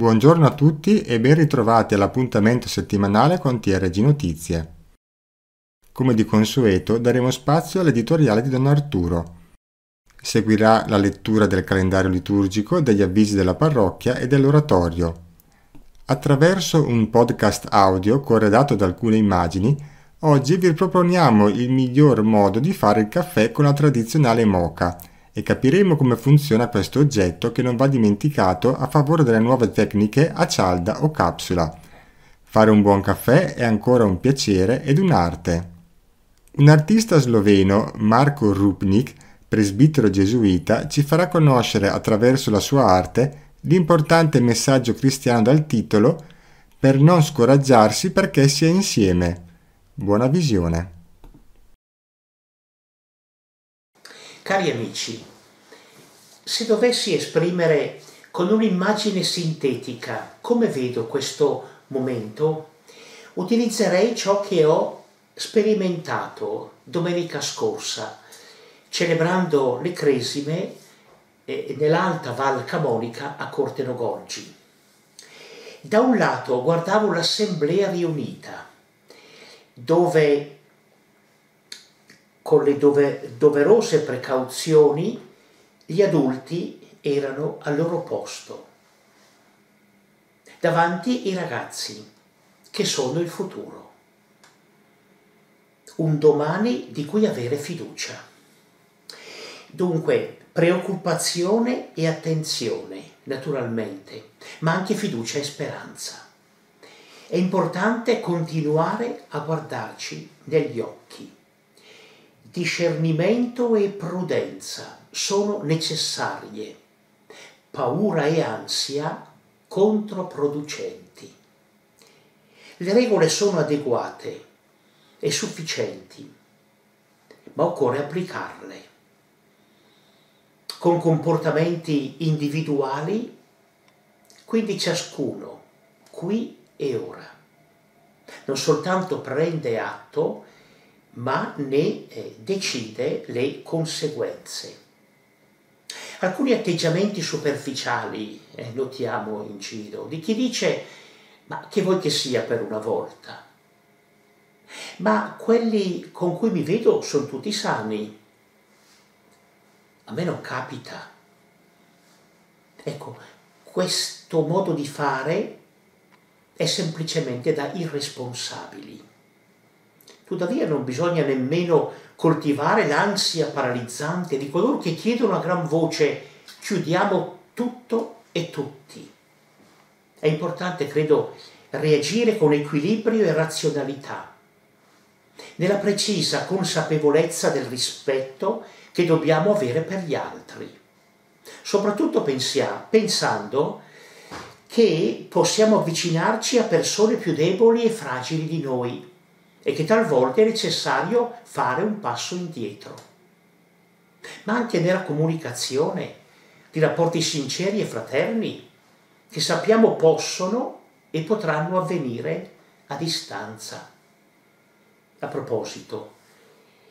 Buongiorno a tutti e ben ritrovati all'appuntamento settimanale con TRG Notizie. Come di consueto daremo spazio all'editoriale di Don Arturo. Seguirà la lettura del calendario liturgico, degli avvisi della parrocchia e dell'oratorio. Attraverso un podcast audio corredato da alcune immagini, oggi vi proponiamo il miglior modo di fare il caffè con la tradizionale moca – e capiremo come funziona questo oggetto che non va dimenticato a favore delle nuove tecniche a cialda o capsula. Fare un buon caffè è ancora un piacere ed un'arte. Un artista sloveno, Marco Rupnik, presbitero gesuita, ci farà conoscere attraverso la sua arte l'importante messaggio cristiano dal titolo Per non scoraggiarsi perché si è insieme. Buona visione. Cari amici, se dovessi esprimere con un'immagine sintetica come vedo questo momento, utilizzerei ciò che ho sperimentato domenica scorsa, celebrando le cresime eh, nell'alta Val Camonica a Corte Nogolgi. Da un lato guardavo l'assemblea riunita, dove con le doverose precauzioni gli adulti erano al loro posto, davanti i ragazzi, che sono il futuro. Un domani di cui avere fiducia. Dunque, preoccupazione e attenzione, naturalmente, ma anche fiducia e speranza. È importante continuare a guardarci negli occhi. Discernimento e prudenza sono necessarie, paura e ansia controproducenti. Le regole sono adeguate e sufficienti, ma occorre applicarle con comportamenti individuali, quindi ciascuno, qui e ora. Non soltanto prende atto, ma ne eh, decide le conseguenze alcuni atteggiamenti superficiali eh, notiamo in giro, di chi dice ma che vuoi che sia per una volta? Ma quelli con cui mi vedo sono tutti sani. A me non capita. Ecco, questo modo di fare è semplicemente da irresponsabili. Tuttavia non bisogna nemmeno coltivare l'ansia paralizzante di coloro che chiedono a gran voce chiudiamo tutto e tutti. È importante, credo, reagire con equilibrio e razionalità, nella precisa consapevolezza del rispetto che dobbiamo avere per gli altri, soprattutto pensia, pensando che possiamo avvicinarci a persone più deboli e fragili di noi e che talvolta è necessario fare un passo indietro. Ma anche nella comunicazione, di rapporti sinceri e fraterni, che sappiamo possono e potranno avvenire a distanza. A proposito,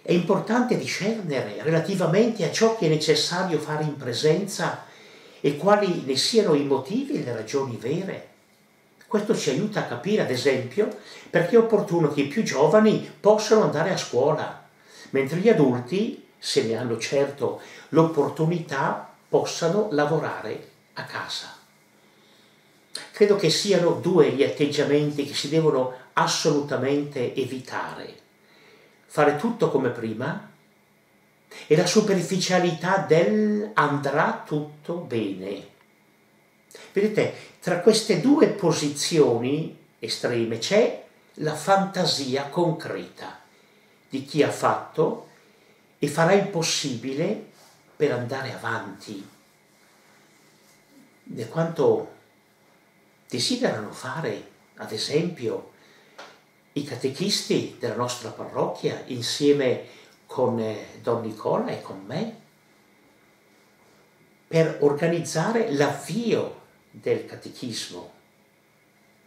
è importante discernere relativamente a ciò che è necessario fare in presenza e quali ne siano i motivi e le ragioni vere questo ci aiuta a capire, ad esempio, perché è opportuno che i più giovani possano andare a scuola, mentre gli adulti, se ne hanno certo l'opportunità, possano lavorare a casa. Credo che siano due gli atteggiamenti che si devono assolutamente evitare. Fare tutto come prima e la superficialità del andrà tutto bene. Vedete, tra queste due posizioni estreme c'è la fantasia concreta di chi ha fatto e farà il possibile per andare avanti di quanto desiderano fare, ad esempio, i catechisti della nostra parrocchia insieme con eh, Don Nicola e con me, per organizzare l'avvio del catechismo,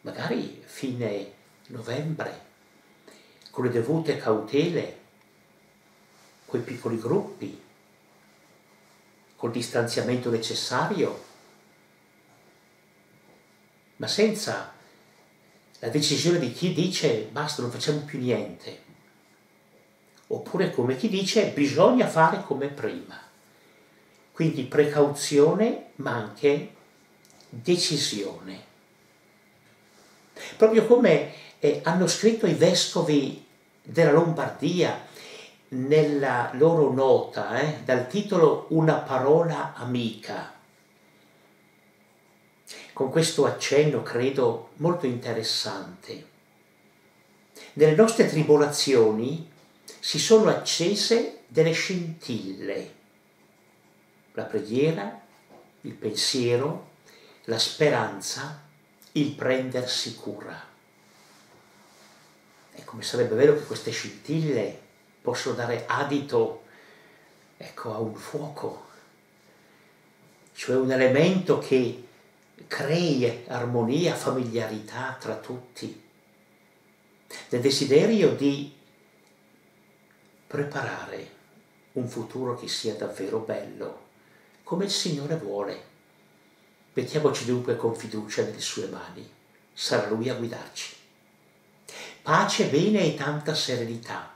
magari fine novembre, con le dovute cautele, coi piccoli gruppi, col distanziamento necessario, ma senza la decisione di chi dice basta, non facciamo più niente, oppure come chi dice bisogna fare come prima. Quindi precauzione ma anche decisione. Proprio come eh, hanno scritto i vescovi della Lombardia nella loro nota, eh, dal titolo Una parola amica, con questo accenno credo molto interessante. Nelle nostre tribolazioni si sono accese delle scintille, la preghiera, il pensiero, la speranza, il prendersi cura. E come sarebbe vero che queste scintille possono dare adito ecco, a un fuoco, cioè un elemento che crei armonia, familiarità tra tutti, nel desiderio di preparare un futuro che sia davvero bello, come il Signore vuole. Mettiamoci dunque con fiducia nelle sue mani, sarà lui a guidarci. Pace, bene e tanta serenità,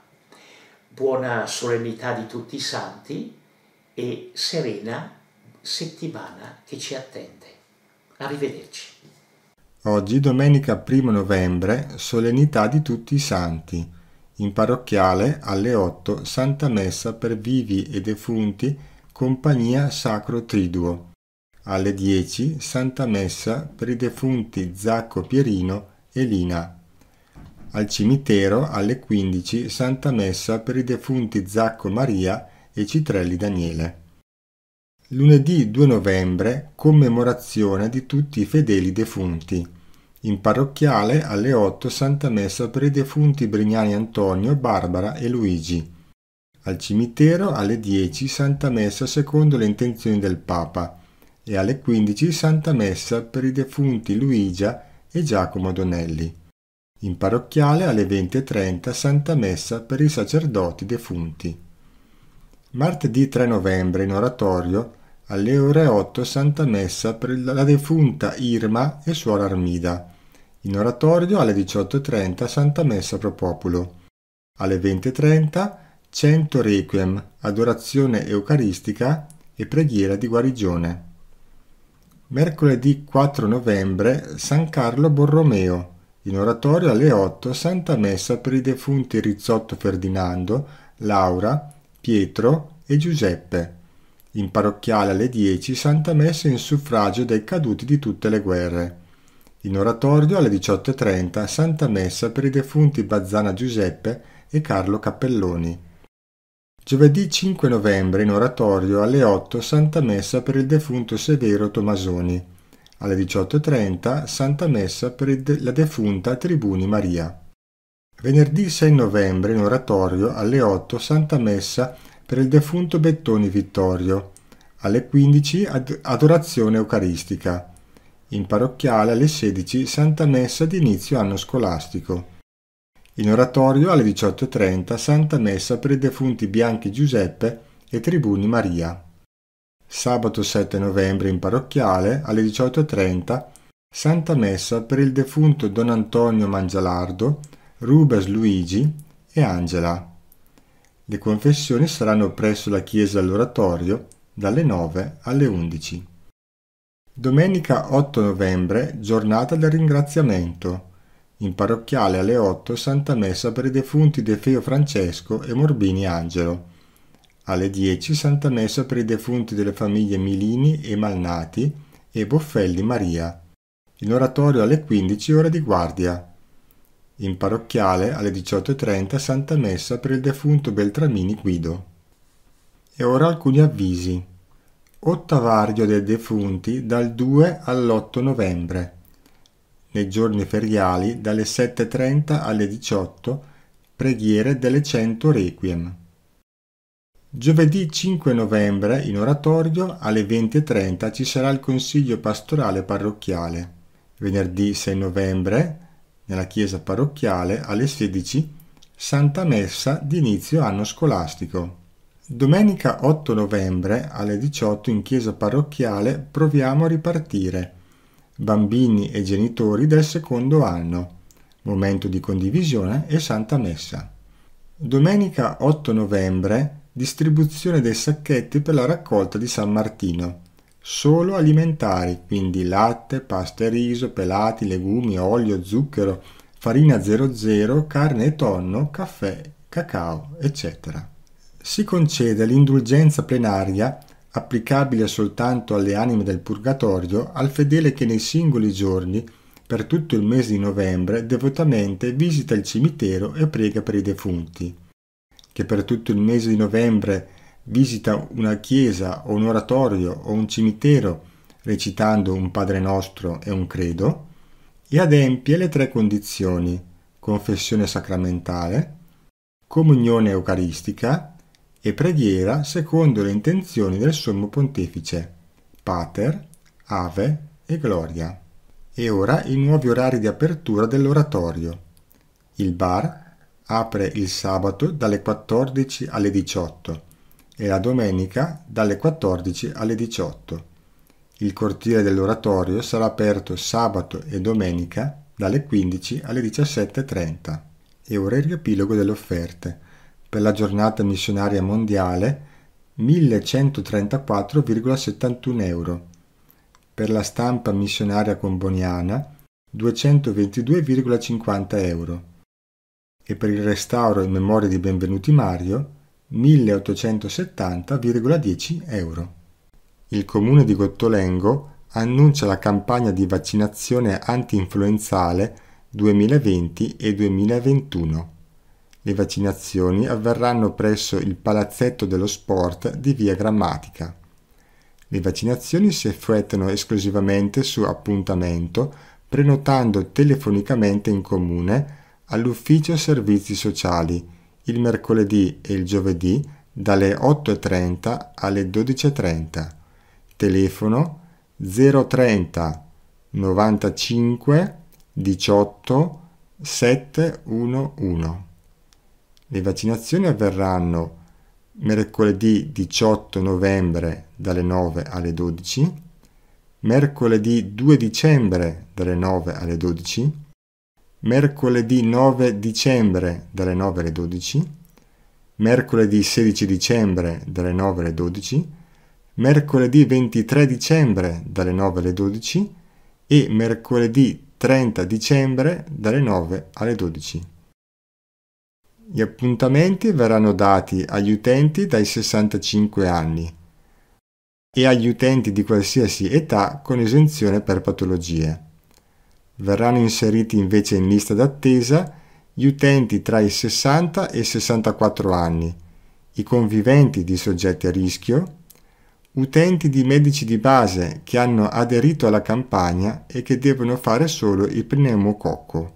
buona solennità di tutti i santi e serena settimana che ci attende. Arrivederci. Oggi, domenica 1 novembre, solennità di tutti i santi. In parrocchiale alle 8 Santa Messa per vivi e defunti, compagnia Sacro Triduo alle 10 Santa Messa per i defunti Zacco Pierino e Lina. Al cimitero alle 15 Santa Messa per i defunti Zacco Maria e Citrelli Daniele. Lunedì 2 novembre commemorazione di tutti i fedeli defunti. In parrocchiale alle 8 Santa Messa per i defunti Brignani Antonio, Barbara e Luigi. Al cimitero alle 10 Santa Messa secondo le intenzioni del Papa e alle 15 Santa Messa per i defunti Luigia e Giacomo Donelli. In parrocchiale alle 20.30 Santa Messa per i sacerdoti defunti. Martedì 3 novembre in oratorio alle ore 8 Santa Messa per la defunta Irma e Suora Armida. In oratorio alle 18.30 Santa Messa pro populo. Alle 20.30 100 Requiem, adorazione eucaristica e preghiera di guarigione. Mercoledì 4 novembre San Carlo Borromeo, in oratorio alle 8 Santa Messa per i defunti Rizzotto Ferdinando, Laura, Pietro e Giuseppe. In parrocchiale alle 10 Santa Messa in suffragio dei caduti di tutte le guerre. In oratorio alle 18.30 Santa Messa per i defunti Bazzana Giuseppe e Carlo Cappelloni. Giovedì 5 novembre in oratorio alle 8 Santa Messa per il defunto Severo Tomasoni. Alle 18.30 Santa Messa per de la defunta Tribuni Maria. Venerdì 6 novembre in oratorio alle 8 Santa Messa per il defunto Bettoni Vittorio. Alle 15 ad adorazione eucaristica. In parrocchiale alle 16 Santa Messa di inizio anno scolastico. In oratorio alle 18.30 Santa Messa per i defunti Bianchi Giuseppe e Tribuni Maria. Sabato 7 novembre in parrocchiale alle 18.30 Santa Messa per il defunto Don Antonio Mangialardo, Rubes Luigi e Angela. Le confessioni saranno presso la chiesa all'oratorio dalle 9 alle 11. Domenica 8 novembre, giornata del ringraziamento in parrocchiale alle 8 Santa Messa per i defunti De Feo Francesco e Morbini Angelo. Alle 10 Santa Messa per i defunti delle famiglie Milini e Malnati e Boffelli Maria. In oratorio alle 15 ora di guardia. In parrocchiale alle 18.30 Santa Messa per il defunto Beltramini Guido. E ora alcuni avvisi. Ottavario dei defunti dal 2 all'8 novembre nei giorni feriali dalle 7.30 alle 18 preghiere delle 100 requiem. Giovedì 5 novembre in oratorio alle 20.30 ci sarà il consiglio pastorale parrocchiale. Venerdì 6 novembre nella chiesa parrocchiale alle 16 Santa Messa di inizio anno scolastico. Domenica 8 novembre alle 18 in chiesa parrocchiale proviamo a ripartire bambini e genitori del secondo anno, momento di condivisione e Santa Messa. Domenica 8 novembre, distribuzione dei sacchetti per la raccolta di San Martino. Solo alimentari, quindi latte, pasta e riso, pelati, legumi, olio, zucchero, farina 00, carne e tonno, caffè, cacao, eccetera. Si concede l'indulgenza plenaria applicabile soltanto alle anime del purgatorio, al fedele che nei singoli giorni, per tutto il mese di novembre, devotamente visita il cimitero e prega per i defunti, che per tutto il mese di novembre visita una chiesa o un oratorio o un cimitero recitando un Padre nostro e un credo, e adempie le tre condizioni confessione sacramentale, comunione eucaristica e preghiera secondo le intenzioni del Sommo Pontefice, Pater, Ave e Gloria. E ora i nuovi orari di apertura dell'oratorio. Il bar apre il sabato dalle 14 alle 18 e la domenica dalle 14 alle 18. Il cortile dell'oratorio sarà aperto sabato e domenica dalle 15 alle 17.30. E ora il riepilogo delle offerte per la giornata missionaria mondiale 1134,71 euro, per la stampa missionaria comboniana 222,50 euro e per il restauro in memoria di Benvenuti Mario 1870,10 euro. Il comune di Gottolengo annuncia la campagna di vaccinazione anti-influenzale 2020 e 2021. Le vaccinazioni avverranno presso il Palazzetto dello Sport di Via Grammatica. Le vaccinazioni si effettuano esclusivamente su appuntamento, prenotando telefonicamente in comune all'Ufficio Servizi Sociali il mercoledì e il giovedì dalle 8.30 alle 12.30. Telefono 030 95 18 711. Le vaccinazioni avverranno mercoledì 18 novembre dalle 9 alle 12, mercoledì 2 dicembre dalle 9 alle 12, mercoledì 9 dicembre dalle 9 alle 12, mercoledì 16 dicembre dalle 9 alle 12, mercoledì 23 dicembre dalle 9 alle 12 e mercoledì 30 dicembre dalle 9 alle 12. Gli appuntamenti verranno dati agli utenti dai 65 anni e agli utenti di qualsiasi età con esenzione per patologie. Verranno inseriti invece in lista d'attesa gli utenti tra i 60 e i 64 anni, i conviventi di soggetti a rischio, utenti di medici di base che hanno aderito alla campagna e che devono fare solo il pneumococco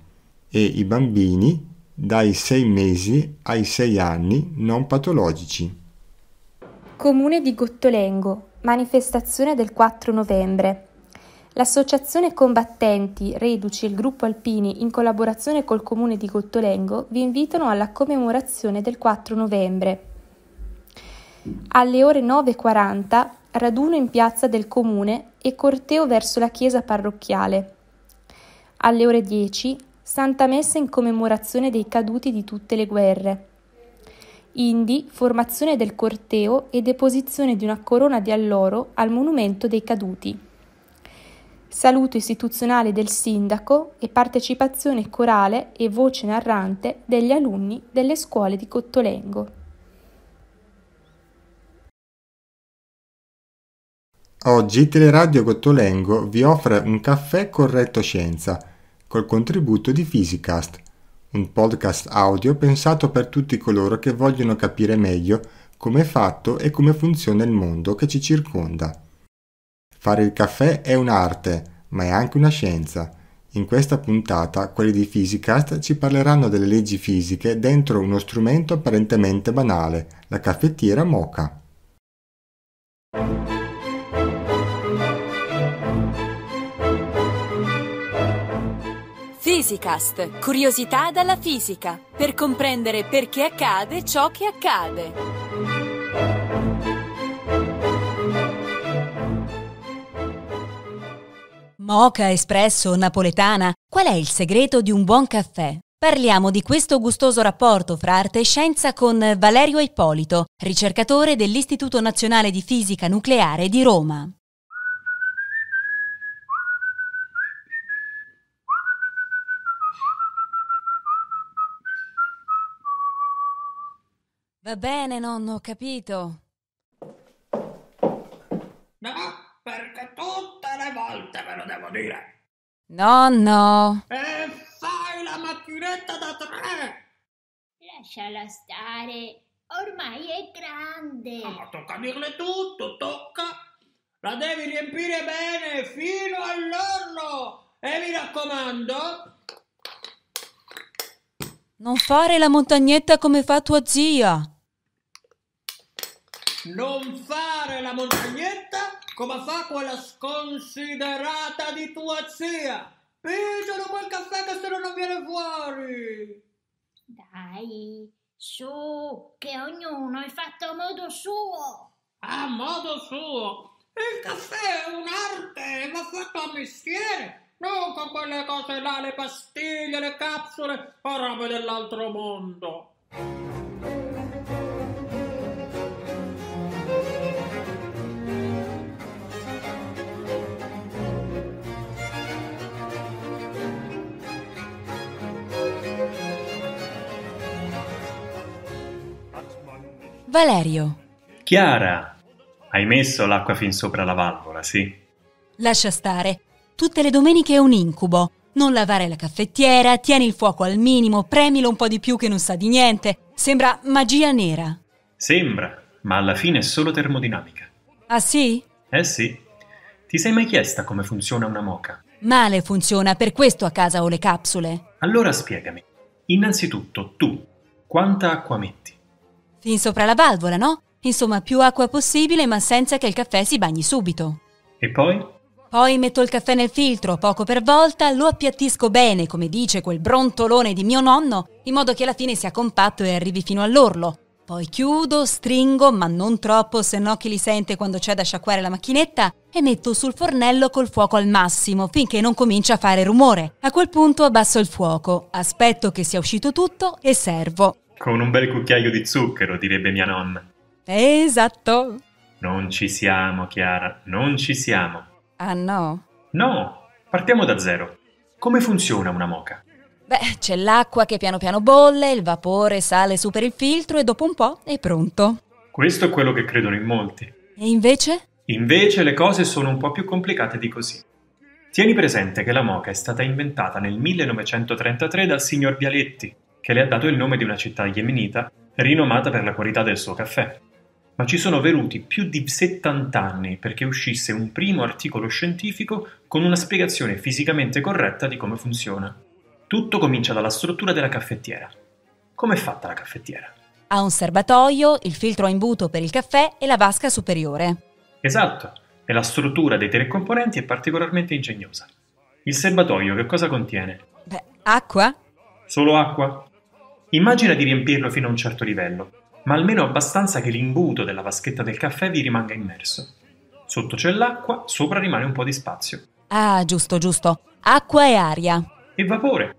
e i bambini dai 6 mesi ai 6 anni non patologici. Comune di Gottolengo, manifestazione del 4 novembre. L'associazione combattenti, reduci e il gruppo alpini in collaborazione col comune di Gottolengo vi invitano alla commemorazione del 4 novembre. Alle ore 9.40 raduno in piazza del comune e corteo verso la chiesa parrocchiale. Alle ore 10 Santa Messa in commemorazione dei caduti di tutte le guerre. Indi, formazione del corteo e deposizione di una corona di alloro al monumento dei caduti. Saluto istituzionale del sindaco e partecipazione corale e voce narrante degli alunni delle scuole di Cottolengo. Oggi Teleradio Cottolengo vi offre un caffè corretto scienza col contributo di Physicast, un podcast audio pensato per tutti coloro che vogliono capire meglio come è fatto e come funziona il mondo che ci circonda. Fare il caffè è un'arte, ma è anche una scienza. In questa puntata quelli di Physicast ci parleranno delle leggi fisiche dentro uno strumento apparentemente banale, la caffettiera Mocha. Fisicast, curiosità dalla fisica, per comprendere perché accade ciò che accade. Moca, espresso, napoletana, qual è il segreto di un buon caffè? Parliamo di questo gustoso rapporto fra arte e scienza con Valerio Ippolito, ricercatore dell'Istituto Nazionale di Fisica Nucleare di Roma. Va bene, nonno, ho capito. No, perché tutte le volte ve lo devo dire. Nonno! E fai la macchinetta da tre! Lasciala stare, ormai è grande. No, ah, ma tocca dirle tutto, tocca. La devi riempire bene fino all'orlo. E mi raccomando... Non fare la montagnetta come fa tua zia non fare la montagnetta come fa quella sconsiderata di tua zia. Pigialo quel caffè che se no non viene fuori. Dai, su, che ognuno è fatto a modo suo. A modo suo? Il caffè è un'arte, va fatto a mestiere, non con quelle cose là, le pastiglie, le capsule o robe dell'altro mondo. Valerio. Chiara, hai messo l'acqua fin sopra la valvola, sì. Lascia stare. Tutte le domeniche è un incubo. Non lavare la caffettiera, tieni il fuoco al minimo, premilo un po' di più che non sa di niente. Sembra magia nera. Sembra, ma alla fine è solo termodinamica. Ah sì? Eh sì. Ti sei mai chiesta come funziona una moca? Male funziona, per questo a casa ho le capsule. Allora spiegami. Innanzitutto tu, quanta acqua metti? fin sopra la valvola, no? Insomma, più acqua possibile, ma senza che il caffè si bagni subito. E poi? Poi metto il caffè nel filtro, poco per volta, lo appiattisco bene, come dice quel brontolone di mio nonno, in modo che alla fine sia compatto e arrivi fino all'orlo. Poi chiudo, stringo, ma non troppo, se no chi li sente quando c'è da sciacquare la macchinetta, e metto sul fornello col fuoco al massimo, finché non comincia a fare rumore. A quel punto abbasso il fuoco, aspetto che sia uscito tutto e servo. Con un bel cucchiaio di zucchero, direbbe mia nonna. Esatto. Non ci siamo, Chiara, non ci siamo. Ah no? No, partiamo da zero. Come funziona una moca? Beh, c'è l'acqua che piano piano bolle, il vapore sale su per il filtro e dopo un po' è pronto. Questo è quello che credono in molti. E invece? Invece le cose sono un po' più complicate di così. Tieni presente che la moca è stata inventata nel 1933 dal signor Bialetti, che le ha dato il nome di una città yemenita rinomata per la qualità del suo caffè. Ma ci sono voluti più di 70 anni perché uscisse un primo articolo scientifico con una spiegazione fisicamente corretta di come funziona. Tutto comincia dalla struttura della caffettiera. Come è fatta la caffettiera? Ha un serbatoio, il filtro a imbuto per il caffè e la vasca superiore. Esatto, e la struttura dei tre componenti è particolarmente ingegnosa. Il serbatoio che cosa contiene? Beh, acqua? Solo acqua? Immagina di riempirlo fino a un certo livello, ma almeno abbastanza che l'imbuto della vaschetta del caffè vi rimanga immerso. Sotto c'è l'acqua, sopra rimane un po' di spazio. Ah, giusto, giusto. Acqua e aria. E vapore.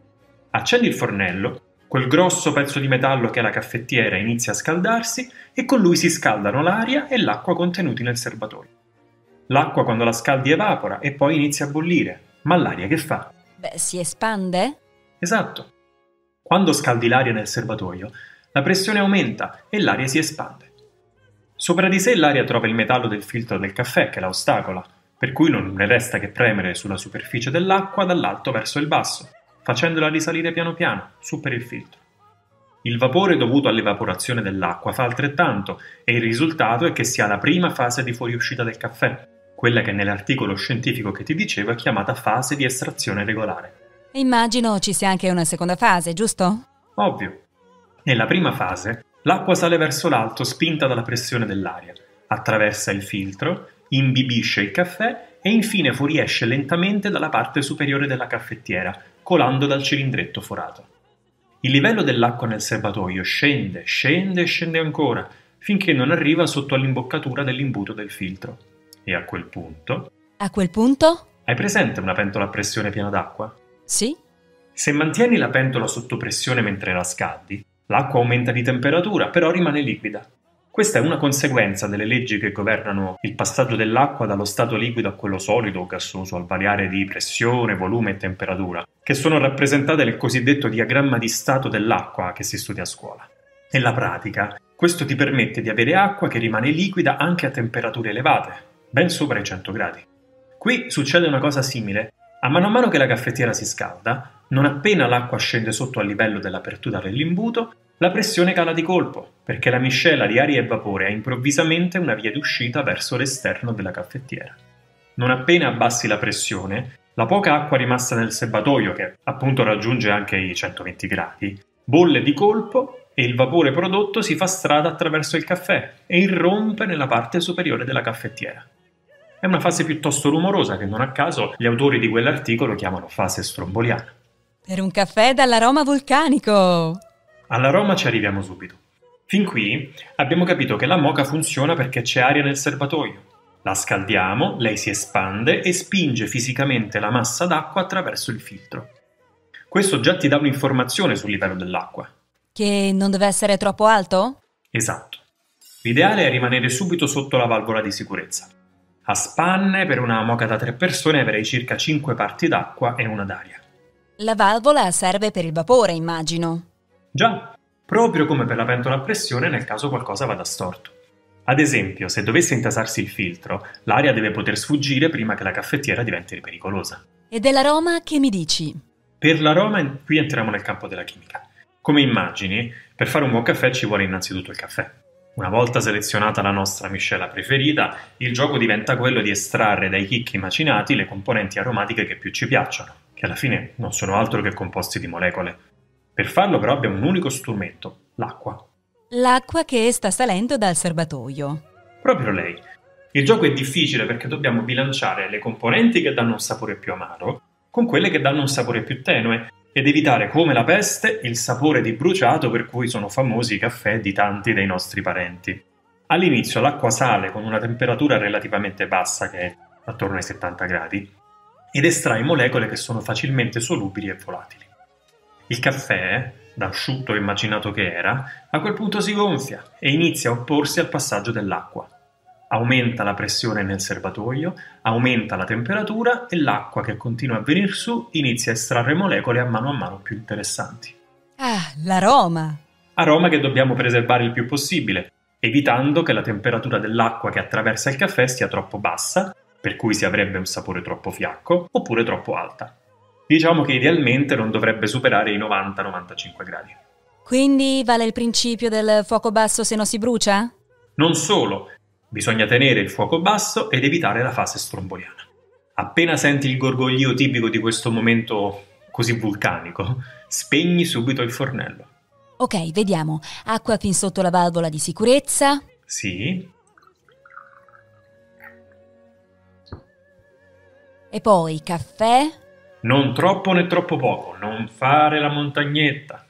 Accendi il fornello, quel grosso pezzo di metallo che è la caffettiera inizia a scaldarsi e con lui si scaldano l'aria e l'acqua contenuti nel serbatoio. L'acqua quando la scaldi evapora e poi inizia a bollire, ma l'aria che fa? Beh, si espande? Esatto. Quando scaldi l'aria nel serbatoio, la pressione aumenta e l'aria si espande. Sopra di sé l'aria trova il metallo del filtro del caffè che la ostacola, per cui non ne resta che premere sulla superficie dell'acqua dall'alto verso il basso, facendola risalire piano piano, su per il filtro. Il vapore dovuto all'evaporazione dell'acqua fa altrettanto e il risultato è che si ha la prima fase di fuoriuscita del caffè, quella che nell'articolo scientifico che ti dicevo è chiamata fase di estrazione regolare. Immagino ci sia anche una seconda fase, giusto? Ovvio. Nella prima fase, l'acqua sale verso l'alto spinta dalla pressione dell'aria, attraversa il filtro, imbibisce il caffè e infine fuoriesce lentamente dalla parte superiore della caffettiera, colando dal cilindretto forato. Il livello dell'acqua nel serbatoio scende, scende e scende ancora, finché non arriva sotto all'imboccatura dell'imbuto del filtro. E a quel punto... A quel punto? Hai presente una pentola a pressione piena d'acqua? Sì? Se mantieni la pentola sotto pressione mentre la scaldi, l'acqua aumenta di temperatura, però rimane liquida. Questa è una conseguenza delle leggi che governano il passaggio dell'acqua dallo stato liquido a quello solido o gassoso al variare di pressione, volume e temperatura, che sono rappresentate nel cosiddetto diagramma di stato dell'acqua che si studia a scuola. Nella pratica, questo ti permette di avere acqua che rimane liquida anche a temperature elevate, ben sopra i 100 gradi. Qui succede una cosa simile a mano a mano che la caffettiera si scalda, non appena l'acqua scende sotto al livello dell'apertura dell'imbuto, la pressione cala di colpo, perché la miscela di aria e vapore ha improvvisamente una via d'uscita verso l'esterno della caffettiera. Non appena abbassi la pressione, la poca acqua rimasta nel serbatoio, che appunto raggiunge anche i 120 gradi, bolle di colpo e il vapore prodotto si fa strada attraverso il caffè e irrompe nella parte superiore della caffettiera. È una fase piuttosto rumorosa che non a caso gli autori di quell'articolo chiamano fase stromboliana. Per un caffè dall'aroma vulcanico! All'aroma ci arriviamo subito. Fin qui abbiamo capito che la moca funziona perché c'è aria nel serbatoio. La scaldiamo, lei si espande e spinge fisicamente la massa d'acqua attraverso il filtro. Questo già ti dà un'informazione sul livello dell'acqua. Che non deve essere troppo alto? Esatto. L'ideale è rimanere subito sotto la valvola di sicurezza. A spanne per una moca da tre persone avrei circa 5 parti d'acqua e una d'aria. La valvola serve per il vapore, immagino. Già, proprio come per la pentola a pressione nel caso qualcosa vada storto. Ad esempio, se dovesse intasarsi il filtro, l'aria deve poter sfuggire prima che la caffettiera diventi pericolosa. E dell'aroma che mi dici? Per l'aroma qui entriamo nel campo della chimica. Come immagini, per fare un buon caffè ci vuole innanzitutto il caffè. Una volta selezionata la nostra miscela preferita, il gioco diventa quello di estrarre dai chicchi macinati le componenti aromatiche che più ci piacciono, che alla fine non sono altro che composti di molecole. Per farlo però abbiamo un unico strumento, l'acqua. L'acqua che sta salendo dal serbatoio. Proprio lei. Il gioco è difficile perché dobbiamo bilanciare le componenti che danno un sapore più amaro con quelle che danno un sapore più tenue ed evitare come la peste il sapore di bruciato per cui sono famosi i caffè di tanti dei nostri parenti. All'inizio l'acqua sale con una temperatura relativamente bassa, che è attorno ai 70 gradi, ed estrae molecole che sono facilmente solubili e volatili. Il caffè, da asciutto immaginato che era, a quel punto si gonfia e inizia a opporsi al passaggio dell'acqua aumenta la pressione nel serbatoio, aumenta la temperatura e l'acqua che continua a venire su inizia a estrarre molecole a mano a mano più interessanti. Ah, l'aroma! Aroma che dobbiamo preservare il più possibile, evitando che la temperatura dell'acqua che attraversa il caffè sia troppo bassa, per cui si avrebbe un sapore troppo fiacco, oppure troppo alta. Diciamo che idealmente non dovrebbe superare i 90-95 gradi. Quindi vale il principio del fuoco basso se non si brucia? Non solo, Bisogna tenere il fuoco basso ed evitare la fase stromboliana. Appena senti il gorgoglio tipico di questo momento così vulcanico, spegni subito il fornello. Ok, vediamo. Acqua fin sotto la valvola di sicurezza. Sì. E poi caffè. Non troppo né troppo poco, non fare la montagnetta.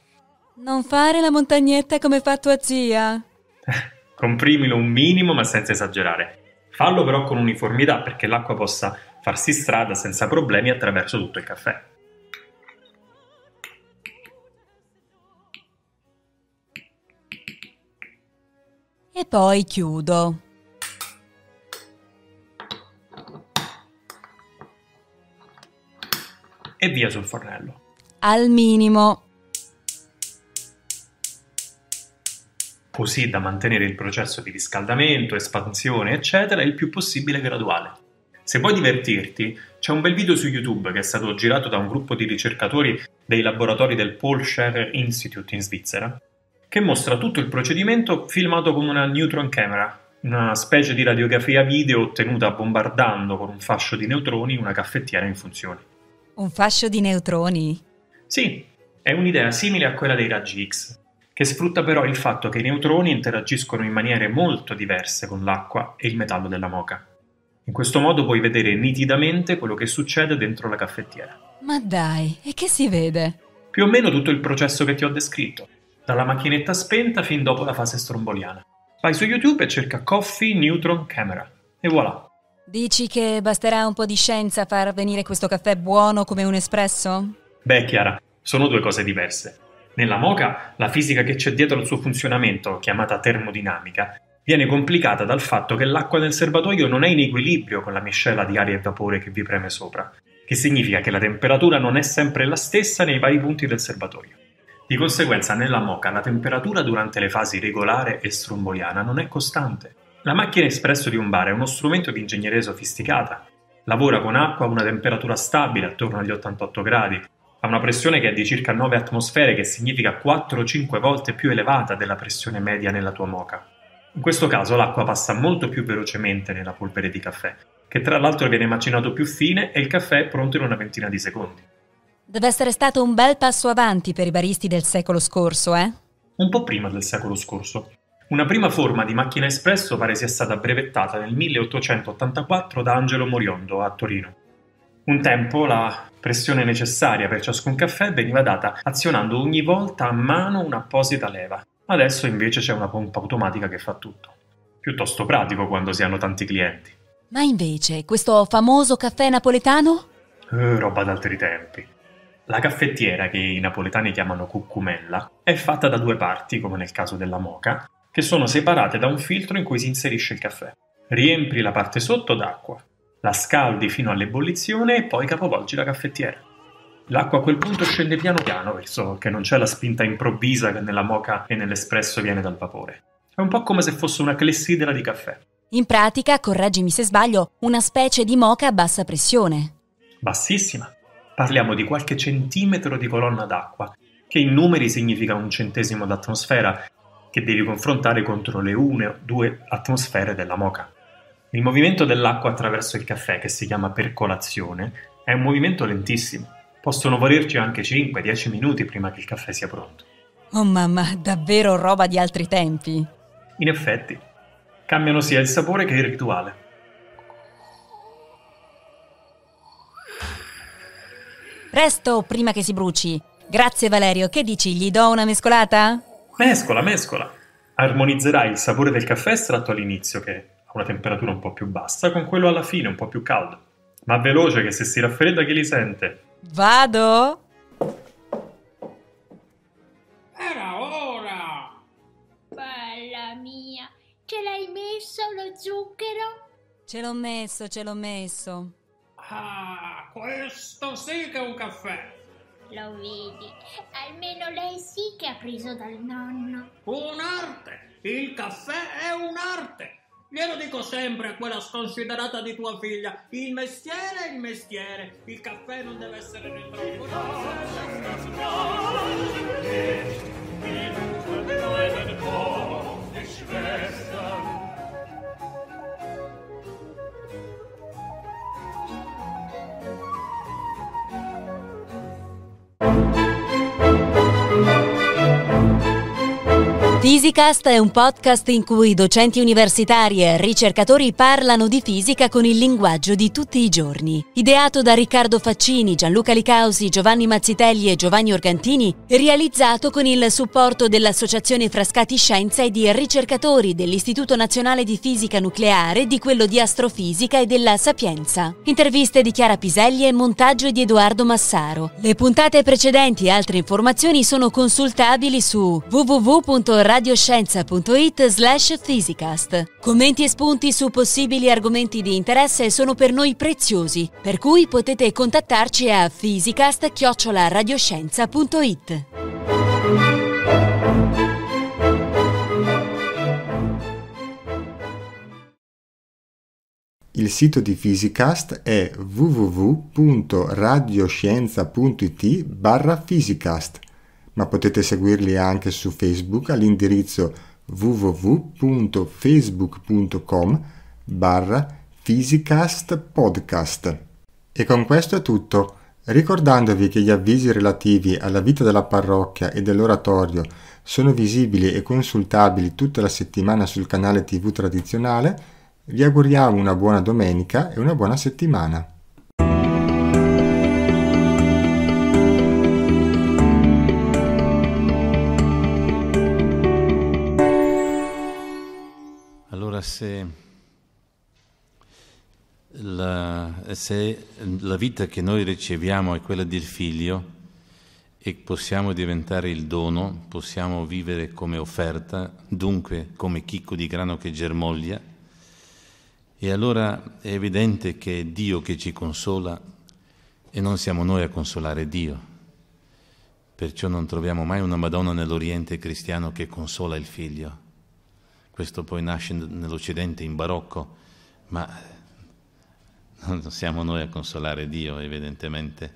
Non fare la montagnetta come fa tua zia. Comprimilo un minimo ma senza esagerare. Fallo però con uniformità perché l'acqua possa farsi strada senza problemi attraverso tutto il caffè. E poi chiudo. E via sul fornello. Al minimo. così da mantenere il processo di riscaldamento, espansione, eccetera, il più possibile graduale. Se vuoi divertirti, c'è un bel video su YouTube che è stato girato da un gruppo di ricercatori dei laboratori del Paul Scherrer Institute in Svizzera, che mostra tutto il procedimento filmato con una neutron camera, una specie di radiografia video ottenuta bombardando con un fascio di neutroni una caffettiera in funzione. Un fascio di neutroni? Sì, è un'idea simile a quella dei raggi X, che sfrutta però il fatto che i neutroni interagiscono in maniere molto diverse con l'acqua e il metallo della moca. In questo modo puoi vedere nitidamente quello che succede dentro la caffettiera. Ma dai, e che si vede? Più o meno tutto il processo che ti ho descritto, dalla macchinetta spenta fin dopo la fase stromboliana. Vai su YouTube e cerca Coffee Neutron Camera. E voilà. Dici che basterà un po' di scienza a far venire questo caffè buono come un espresso? Beh, Chiara, sono due cose diverse. Nella moca, la fisica che c'è dietro al suo funzionamento, chiamata termodinamica, viene complicata dal fatto che l'acqua nel serbatoio non è in equilibrio con la miscela di aria e vapore che vi preme sopra, che significa che la temperatura non è sempre la stessa nei vari punti del serbatoio. Di conseguenza, nella moca la temperatura durante le fasi regolare e stromboliana non è costante. La macchina espresso di un bar è uno strumento di ingegneria sofisticata. Lavora con acqua a una temperatura stabile, attorno agli 88 gradi, ha una pressione che è di circa 9 atmosfere, che significa 4-5 volte più elevata della pressione media nella tua moca. In questo caso l'acqua passa molto più velocemente nella polvere di caffè, che tra l'altro viene macinato più fine e il caffè è pronto in una ventina di secondi. Deve essere stato un bel passo avanti per i baristi del secolo scorso, eh? Un po' prima del secolo scorso. Una prima forma di macchina espresso pare sia stata brevettata nel 1884 da Angelo Moriondo a Torino. Un tempo la pressione necessaria per ciascun caffè veniva data azionando ogni volta a mano un'apposita leva. Adesso invece c'è una pompa automatica che fa tutto. Piuttosto pratico quando si hanno tanti clienti. Ma invece, questo famoso caffè napoletano? Eh, roba d'altri tempi. La caffettiera, che i napoletani chiamano cucumella, è fatta da due parti, come nel caso della moca, che sono separate da un filtro in cui si inserisce il caffè. Riempri la parte sotto d'acqua, la scaldi fino all'ebollizione e poi capovolgi la caffettiera. L'acqua a quel punto scende piano piano verso che non c'è la spinta improvvisa che nella moca e nell'espresso viene dal vapore. È un po' come se fosse una clessidra di caffè. In pratica, correggimi se sbaglio, una specie di moca a bassa pressione. Bassissima. Parliamo di qualche centimetro di colonna d'acqua, che in numeri significa un centesimo d'atmosfera, che devi confrontare contro le 1-2 atmosfere della moca. Il movimento dell'acqua attraverso il caffè, che si chiama percolazione, è un movimento lentissimo. Possono volerci anche 5-10 minuti prima che il caffè sia pronto. Oh mamma, davvero roba di altri tempi. In effetti, cambiano sia il sapore che il rituale. Presto, prima che si bruci. Grazie Valerio, che dici? Gli do una mescolata? Mescola, mescola. Armonizzerai il sapore del caffè estratto all'inizio che, a una temperatura un po' più bassa, con quello alla fine un po' più caldo. Ma veloce che se si raffredda chi li sente? Vado! Era ora! Bella mia, ce l'hai messo lo zucchero? Ce l'ho messo, ce l'ho messo. Ah, questo sì che è un caffè! Lo vedi, almeno lei sì che ha preso dal nonno. Un'arte! Il caffè è un'arte! Glielo dico sempre a quella sconsiderata di tua figlia. Il mestiere è il mestiere. Il caffè non deve essere nel retrofilo. Fisicast è un podcast in cui docenti universitari e ricercatori parlano di fisica con il linguaggio di tutti i giorni. Ideato da Riccardo Faccini, Gianluca Licausi, Giovanni Mazzitelli e Giovanni Organtini, realizzato con il supporto dell'Associazione Frascati Scienza e di ricercatori dell'Istituto Nazionale di Fisica Nucleare, di quello di Astrofisica e della Sapienza. Interviste di Chiara Piselli e montaggio di Edoardo Massaro. Le puntate precedenti e altre informazioni sono consultabili su www.radio radioscienza.it slash physicast. Commenti e spunti su possibili argomenti di interesse sono per noi preziosi, per cui potete contattarci a physicast-radioscienza.it. Il sito di Physicast è www.radioscienza.it barra Physicast ma potete seguirli anche su Facebook all'indirizzo www.facebook.com barra Physicast E con questo è tutto, ricordandovi che gli avvisi relativi alla vita della parrocchia e dell'oratorio sono visibili e consultabili tutta la settimana sul canale TV tradizionale, vi auguriamo una buona domenica e una buona settimana. domanda se la, se la vita che noi riceviamo è quella del figlio e possiamo diventare il dono, possiamo vivere come offerta, dunque come chicco di grano che germoglia, e allora è evidente che è Dio che ci consola e non siamo noi a consolare Dio. Perciò non troviamo mai una Madonna nell'Oriente cristiano che consola il figlio questo poi nasce nell'Occidente in barocco, ma non siamo noi a consolare Dio, evidentemente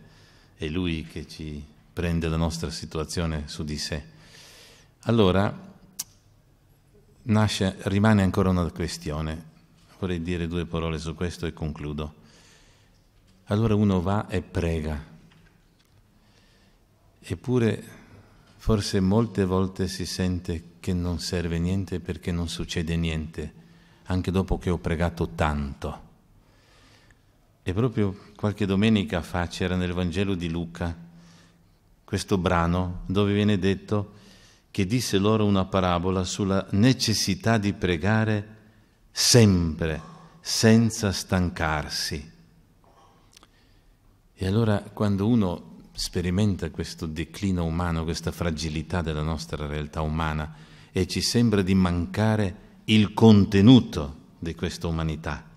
è Lui che ci prende la nostra situazione su di sé. Allora nasce, rimane ancora una questione, vorrei dire due parole su questo e concludo. Allora uno va e prega, eppure Forse molte volte si sente che non serve niente perché non succede niente, anche dopo che ho pregato tanto. E proprio qualche domenica fa c'era nel Vangelo di Luca questo brano dove viene detto che disse loro una parabola sulla necessità di pregare sempre, senza stancarsi. E allora quando uno sperimenta questo declino umano, questa fragilità della nostra realtà umana e ci sembra di mancare il contenuto di questa umanità,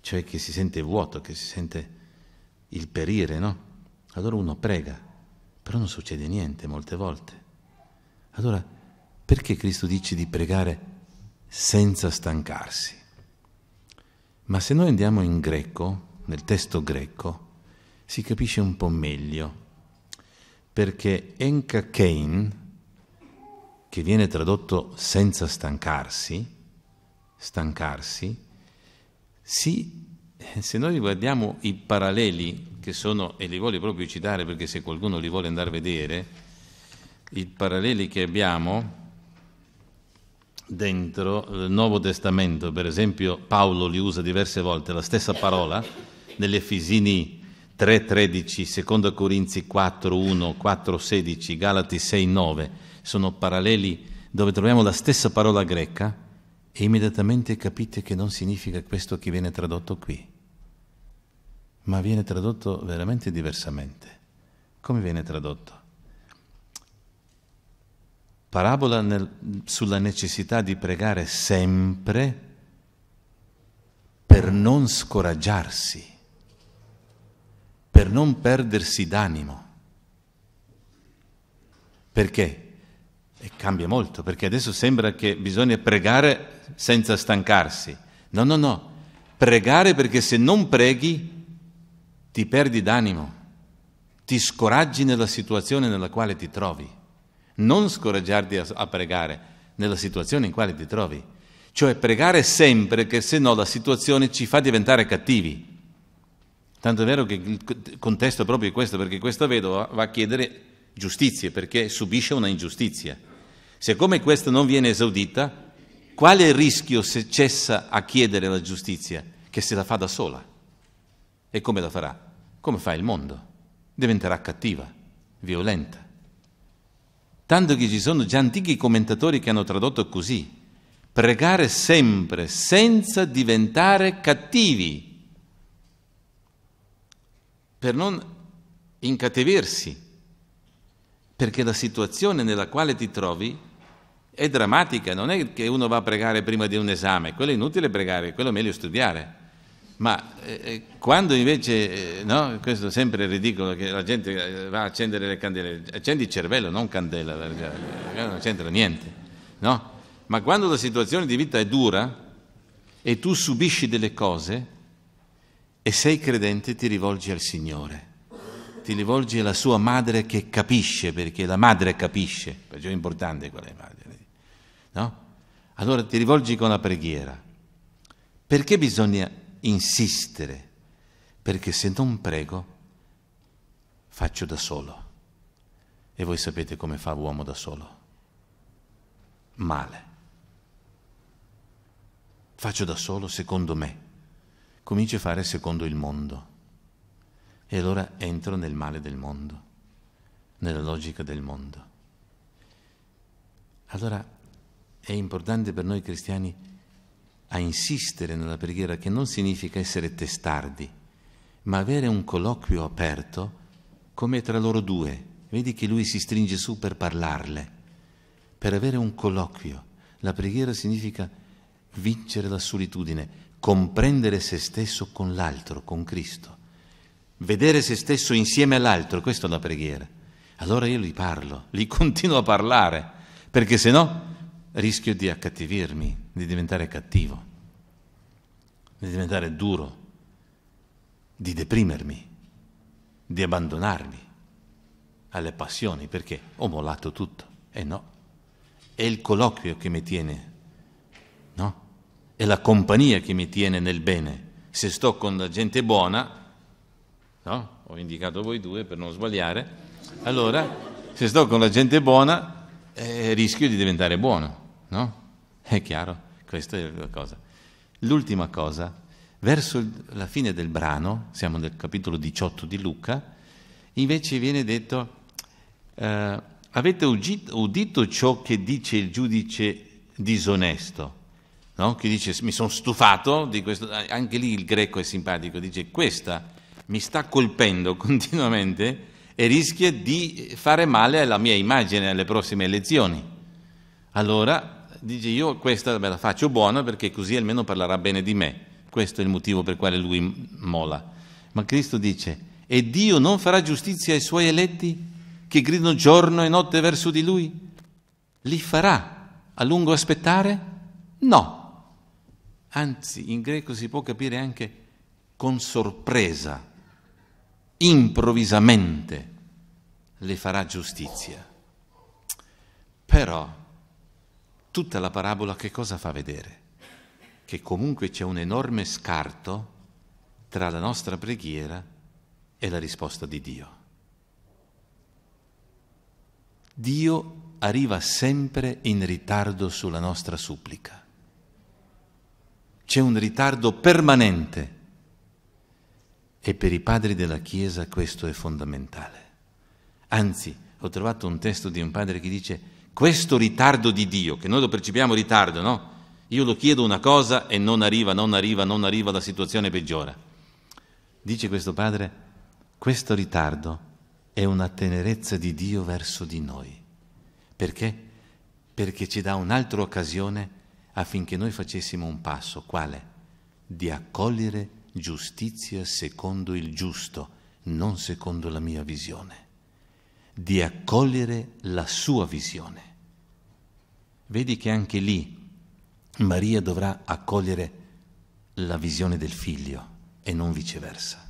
cioè che si sente vuoto, che si sente il perire, no? Allora uno prega, però non succede niente molte volte. Allora, perché Cristo dice di pregare senza stancarsi? Ma se noi andiamo in greco, nel testo greco, si capisce un po' meglio perché Enka Enkakein, che viene tradotto senza stancarsi, stancarsi, si, se noi guardiamo i paralleli che sono, e li voglio proprio citare perché se qualcuno li vuole andare a vedere, i paralleli che abbiamo dentro il Nuovo Testamento, per esempio Paolo li usa diverse volte, la stessa parola, nelle Efesini 3.13, seconda Corinzi 4.1, 4.16, Galati 6.9, sono paralleli dove troviamo la stessa parola greca e immediatamente capite che non significa questo che viene tradotto qui, ma viene tradotto veramente diversamente. Come viene tradotto? Parabola nel, sulla necessità di pregare sempre per non scoraggiarsi per non perdersi d'animo. Perché? E cambia molto, perché adesso sembra che bisogna pregare senza stancarsi. No, no, no, pregare perché se non preghi ti perdi d'animo, ti scoraggi nella situazione nella quale ti trovi. Non scoraggiarti a, a pregare nella situazione in quale ti trovi. Cioè pregare sempre che se no la situazione ci fa diventare cattivi. Tanto è vero che il contesto è proprio questo, perché questa vedova va a chiedere giustizia, perché subisce una ingiustizia. Siccome questa non viene esaudita, quale rischio se cessa a chiedere la giustizia? Che se la fa da sola. E come la farà? Come fa il mondo? Diventerà cattiva, violenta. Tanto che ci sono già antichi commentatori che hanno tradotto così, pregare sempre senza diventare cattivi per non incateversi, perché la situazione nella quale ti trovi è drammatica, non è che uno va a pregare prima di un esame, quello è inutile pregare, quello è meglio studiare. Ma eh, eh quando invece, eh, no, questo è sempre ridicolo, che la gente eh, va a accendere le candele, accendi il cervello, non candela, non c'entra niente, no? Ma quando la situazione di vita è dura e tu subisci delle cose, e sei credente ti rivolgi al Signore, ti rivolgi alla sua madre che capisce, perché la madre capisce, perciò è importante quella madre, no? Allora ti rivolgi con la preghiera. Perché bisogna insistere? Perché se non prego, faccio da solo. E voi sapete come fa l'uomo da solo. Male. Faccio da solo secondo me comincio a fare secondo il mondo. E allora entro nel male del mondo, nella logica del mondo. Allora è importante per noi cristiani a insistere nella preghiera che non significa essere testardi, ma avere un colloquio aperto come tra loro due. Vedi che lui si stringe su per parlarle, per avere un colloquio. La preghiera significa vincere la solitudine, comprendere se stesso con l'altro, con Cristo, vedere se stesso insieme all'altro, questa è la preghiera. Allora io li parlo, li continuo a parlare, perché se no rischio di accattivirmi, di diventare cattivo, di diventare duro, di deprimermi, di abbandonarmi alle passioni, perché ho mollato tutto. E eh no, è il colloquio che mi tiene, no? è la compagnia che mi tiene nel bene. Se sto con la gente buona, no? ho indicato voi due per non sbagliare, allora se sto con la gente buona eh, rischio di diventare buono, no? È chiaro, questa è la cosa. L'ultima cosa, verso la fine del brano, siamo nel capitolo 18 di Luca, invece viene detto, eh, avete udito, udito ciò che dice il giudice disonesto no? chi dice mi sono stufato di questo, anche lì il greco è simpatico, dice questa mi sta colpendo continuamente e rischia di fare male alla mia immagine alle prossime elezioni. Allora dice io questa me la faccio buona perché così almeno parlerà bene di me. Questo è il motivo per quale lui mola. Ma Cristo dice, e Dio non farà giustizia ai suoi eletti che gridano giorno e notte verso di lui? Li farà a lungo aspettare? No anzi in greco si può capire anche con sorpresa, improvvisamente le farà giustizia. Però tutta la parabola che cosa fa vedere? Che comunque c'è un enorme scarto tra la nostra preghiera e la risposta di Dio. Dio arriva sempre in ritardo sulla nostra supplica c'è un ritardo permanente e per i padri della Chiesa questo è fondamentale. Anzi, ho trovato un testo di un padre che dice questo ritardo di Dio, che noi lo percepiamo ritardo, no? Io lo chiedo una cosa e non arriva, non arriva, non arriva, la situazione peggiora. Dice questo padre, questo ritardo è una tenerezza di Dio verso di noi. Perché? Perché ci dà un'altra occasione affinché noi facessimo un passo, quale? Di accogliere giustizia secondo il giusto, non secondo la mia visione, di accogliere la sua visione. Vedi che anche lì Maria dovrà accogliere la visione del figlio e non viceversa.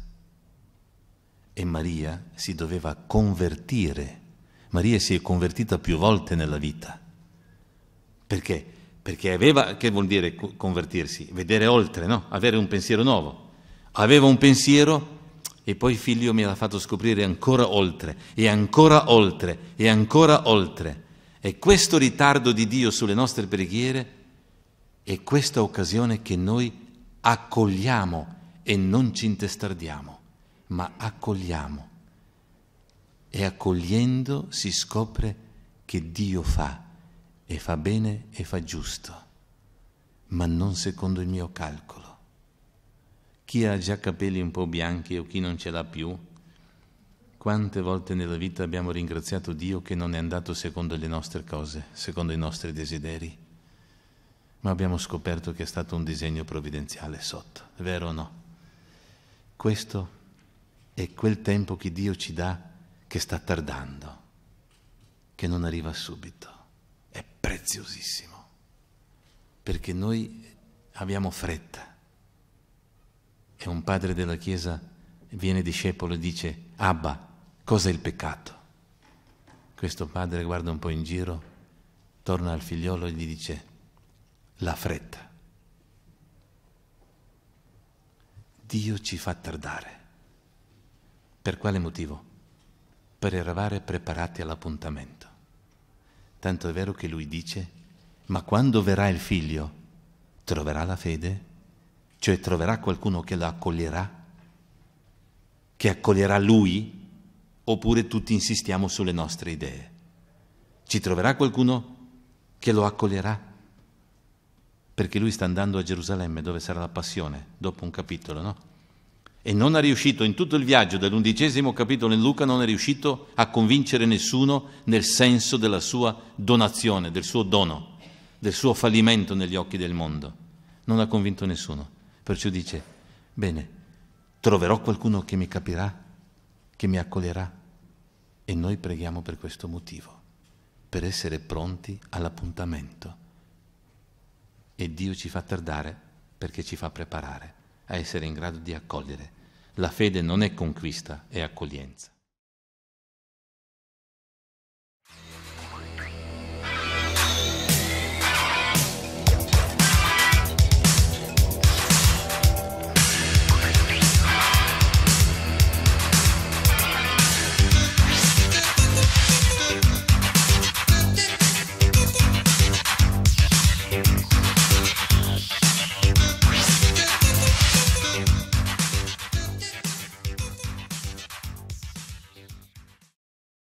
E Maria si doveva convertire. Maria si è convertita più volte nella vita. Perché? perché aveva, che vuol dire convertirsi? Vedere oltre, no? Avere un pensiero nuovo. Aveva un pensiero e poi figlio mi l'ha fatto scoprire ancora oltre, e ancora oltre, e ancora oltre. E questo ritardo di Dio sulle nostre preghiere è questa occasione che noi accogliamo e non ci intestardiamo, ma accogliamo. E accogliendo si scopre che Dio fa e fa bene e fa giusto, ma non secondo il mio calcolo. Chi ha già capelli un po' bianchi o chi non ce l'ha più, quante volte nella vita abbiamo ringraziato Dio che non è andato secondo le nostre cose, secondo i nostri desideri, ma abbiamo scoperto che è stato un disegno provvidenziale sotto, vero o no? Questo è quel tempo che Dio ci dà che sta tardando, che non arriva subito preziosissimo, perché noi abbiamo fretta. E un padre della Chiesa viene discepolo e dice, Abba, cos'è il peccato? Questo padre guarda un po' in giro, torna al figliolo e gli dice, la fretta. Dio ci fa tardare. Per quale motivo? Per eravare preparati all'appuntamento. Tanto è vero che lui dice, ma quando verrà il figlio, troverà la fede? Cioè troverà qualcuno che lo accoglierà? Che accoglierà lui? Oppure tutti insistiamo sulle nostre idee? Ci troverà qualcuno che lo accoglierà? Perché lui sta andando a Gerusalemme dove sarà la passione, dopo un capitolo, no? E non è riuscito, in tutto il viaggio dell'undicesimo capitolo in Luca, non è riuscito a convincere nessuno nel senso della sua donazione, del suo dono, del suo fallimento negli occhi del mondo. Non ha convinto nessuno. Perciò dice, bene, troverò qualcuno che mi capirà, che mi accoglierà. E noi preghiamo per questo motivo, per essere pronti all'appuntamento. E Dio ci fa tardare perché ci fa preparare a essere in grado di accogliere. La fede non è conquista, è accoglienza.